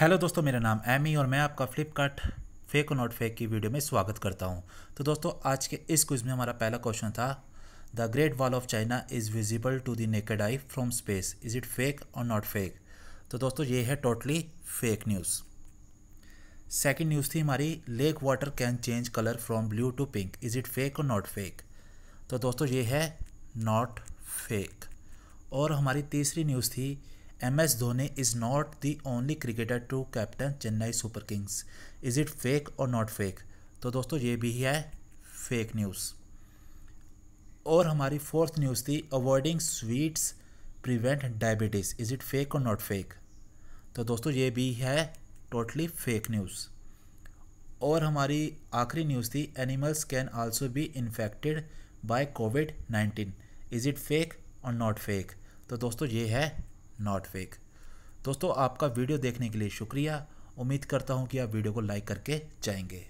hello दोस्तों मेरा नाम एमी और मैं आपका फ्लिपकार्ट फेक और नॉट फेक की वीडियो में स्वागत करता हूं तो दोस्तों आज के इस क्विज में हमारा पहला क्वेश्चन था the great wall of China is visible to the naked eye from space is it fake और नॉट फेक तो दोस्तों ये है totally fake news second news थी हमारी lake water can change colour from blue to pink is it fake और not fake तो दोस्तों ये है नॉट फेक और हमारी तीसरी न्यूज़ थी M S Dhoni is not the only cricketer to captain Chennai super kings is it fake और नॉट फेक तो दोस्तों ये भी है फेक न्यूज़ और हमारी फोर्थ न्यूज़ थी avoiding sweets prevent diabetes is it fake और नॉट फेक तो दोस्तों ये भी है टोटली फेक न्यूज़ और हमारी आखिरी न्यूज़ थी animals can also be infected by COVID nineteen is it fake और नॉट फेक तो दोस्तों ये है नॉट फेक दोस्तों आपका वीडियो देखने के लिए शुक्रिया उम्मीद करता हूँ कि आप वीडियो को लाइक करके जाएंगे